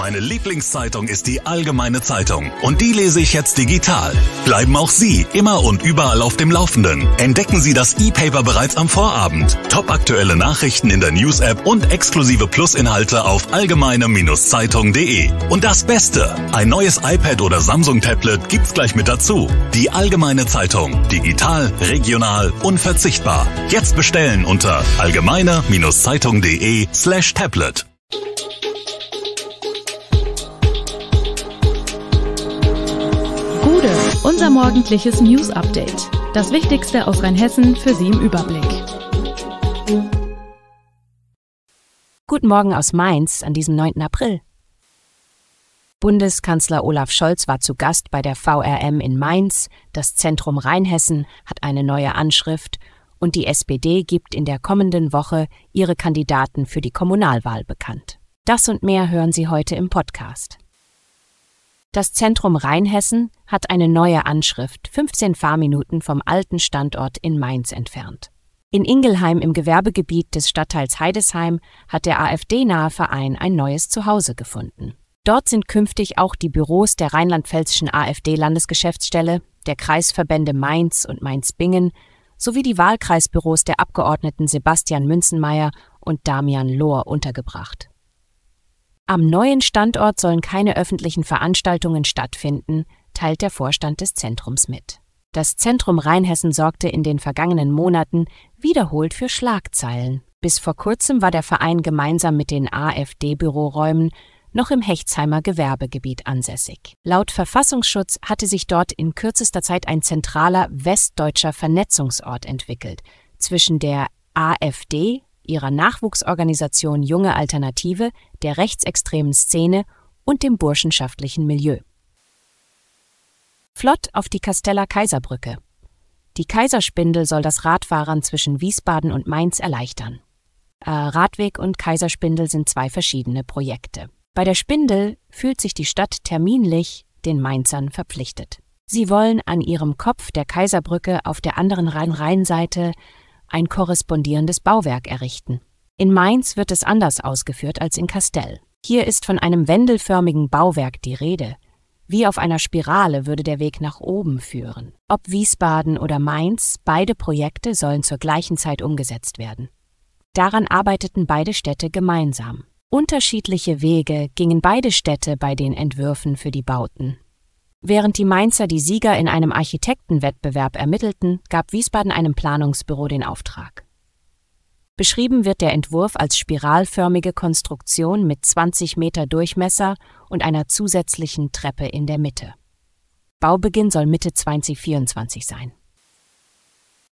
Meine Lieblingszeitung ist die Allgemeine Zeitung und die lese ich jetzt digital. Bleiben auch Sie immer und überall auf dem Laufenden. Entdecken Sie das E-Paper bereits am Vorabend. Top aktuelle Nachrichten in der News-App und exklusive Plus-Inhalte auf allgemeine-zeitung.de. Und das Beste, ein neues iPad oder Samsung-Tablet gibt's gleich mit dazu. Die Allgemeine Zeitung, digital, regional, unverzichtbar. Jetzt bestellen unter allgemeine-zeitung.de slash tablet. Unser morgendliches News Update. Das Wichtigste aus Rheinhessen für Sie im Überblick. Guten Morgen aus Mainz an diesem 9. April. Bundeskanzler Olaf Scholz war zu Gast bei der VRM in Mainz. Das Zentrum Rheinhessen hat eine neue Anschrift und die SPD gibt in der kommenden Woche ihre Kandidaten für die Kommunalwahl bekannt. Das und mehr hören Sie heute im Podcast. Das Zentrum Rheinhessen hat eine neue Anschrift, 15 Fahrminuten vom alten Standort in Mainz entfernt. In Ingelheim im Gewerbegebiet des Stadtteils Heidesheim hat der AfD-nahe Verein ein neues Zuhause gefunden. Dort sind künftig auch die Büros der rheinland-pfälzischen AfD-Landesgeschäftsstelle, der Kreisverbände Mainz und Mainz-Bingen sowie die Wahlkreisbüros der Abgeordneten Sebastian Münzenmeier und Damian Lohr untergebracht. Am neuen Standort sollen keine öffentlichen Veranstaltungen stattfinden, teilt der Vorstand des Zentrums mit. Das Zentrum Rheinhessen sorgte in den vergangenen Monaten wiederholt für Schlagzeilen. Bis vor kurzem war der Verein gemeinsam mit den AfD-Büroräumen noch im Hechtsheimer Gewerbegebiet ansässig. Laut Verfassungsschutz hatte sich dort in kürzester Zeit ein zentraler westdeutscher Vernetzungsort entwickelt zwischen der AfD ihrer Nachwuchsorganisation Junge Alternative, der rechtsextremen Szene und dem burschenschaftlichen Milieu. Flott auf die Kasteller Kaiserbrücke. Die Kaiserspindel soll das Radfahren zwischen Wiesbaden und Mainz erleichtern. Äh, Radweg und Kaiserspindel sind zwei verschiedene Projekte. Bei der Spindel fühlt sich die Stadt terminlich den Mainzern verpflichtet. Sie wollen an ihrem Kopf der Kaiserbrücke auf der anderen Rhein-Rhein-Seite ein korrespondierendes Bauwerk errichten. In Mainz wird es anders ausgeführt als in Kastell. Hier ist von einem wendelförmigen Bauwerk die Rede. Wie auf einer Spirale würde der Weg nach oben führen. Ob Wiesbaden oder Mainz, beide Projekte sollen zur gleichen Zeit umgesetzt werden. Daran arbeiteten beide Städte gemeinsam. Unterschiedliche Wege gingen beide Städte bei den Entwürfen für die Bauten. Während die Mainzer die Sieger in einem Architektenwettbewerb ermittelten, gab Wiesbaden einem Planungsbüro den Auftrag. Beschrieben wird der Entwurf als spiralförmige Konstruktion mit 20 Meter Durchmesser und einer zusätzlichen Treppe in der Mitte. Baubeginn soll Mitte 2024 sein.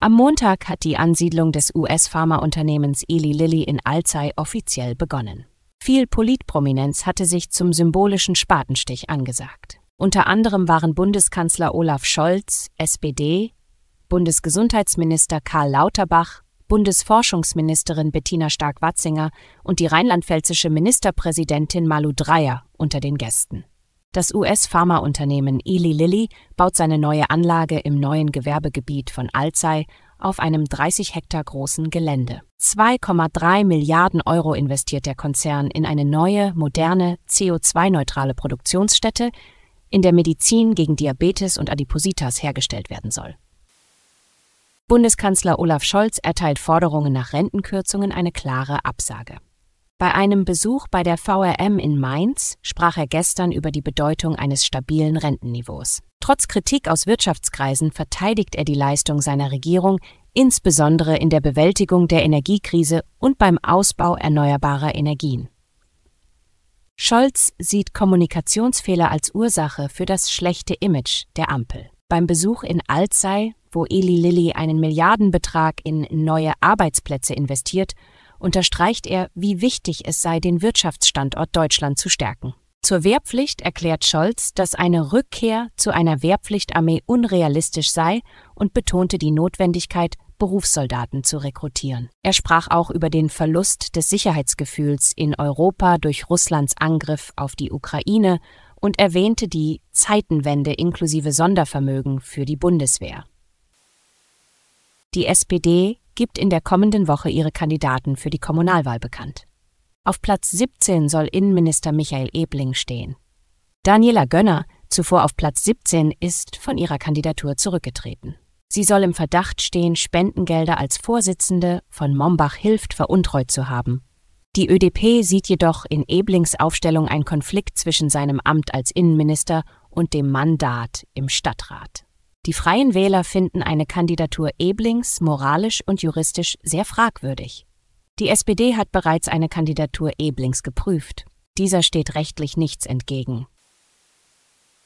Am Montag hat die Ansiedlung des US-Pharmaunternehmens Eli Lilly in Alzey offiziell begonnen. Viel Politprominenz hatte sich zum symbolischen Spatenstich angesagt. Unter anderem waren Bundeskanzler Olaf Scholz, SPD, Bundesgesundheitsminister Karl Lauterbach, Bundesforschungsministerin Bettina Stark-Watzinger und die rheinland-pfälzische Ministerpräsidentin Malu Dreyer unter den Gästen. Das US-Pharmaunternehmen Eli Lilly baut seine neue Anlage im neuen Gewerbegebiet von Alzey auf einem 30 Hektar großen Gelände. 2,3 Milliarden Euro investiert der Konzern in eine neue, moderne, CO2-neutrale Produktionsstätte in der Medizin gegen Diabetes und Adipositas hergestellt werden soll. Bundeskanzler Olaf Scholz erteilt Forderungen nach Rentenkürzungen eine klare Absage. Bei einem Besuch bei der VRM in Mainz sprach er gestern über die Bedeutung eines stabilen Rentenniveaus. Trotz Kritik aus Wirtschaftskreisen verteidigt er die Leistung seiner Regierung, insbesondere in der Bewältigung der Energiekrise und beim Ausbau erneuerbarer Energien. Scholz sieht Kommunikationsfehler als Ursache für das schlechte Image der Ampel. Beim Besuch in Alzey, wo Eli Lilly einen Milliardenbetrag in neue Arbeitsplätze investiert, unterstreicht er, wie wichtig es sei, den Wirtschaftsstandort Deutschland zu stärken. Zur Wehrpflicht erklärt Scholz, dass eine Rückkehr zu einer Wehrpflichtarmee unrealistisch sei und betonte die Notwendigkeit, Berufssoldaten zu rekrutieren. Er sprach auch über den Verlust des Sicherheitsgefühls in Europa durch Russlands Angriff auf die Ukraine und erwähnte die Zeitenwende inklusive Sondervermögen für die Bundeswehr. Die SPD gibt in der kommenden Woche ihre Kandidaten für die Kommunalwahl bekannt. Auf Platz 17 soll Innenminister Michael Ebling stehen. Daniela Gönner, zuvor auf Platz 17, ist von ihrer Kandidatur zurückgetreten. Sie soll im Verdacht stehen, Spendengelder als Vorsitzende von Mombach Hilft veruntreut zu haben. Die ÖDP sieht jedoch in Eblings Aufstellung einen Konflikt zwischen seinem Amt als Innenminister und dem Mandat im Stadtrat. Die Freien Wähler finden eine Kandidatur Eblings moralisch und juristisch sehr fragwürdig. Die SPD hat bereits eine Kandidatur Eblings geprüft. Dieser steht rechtlich nichts entgegen.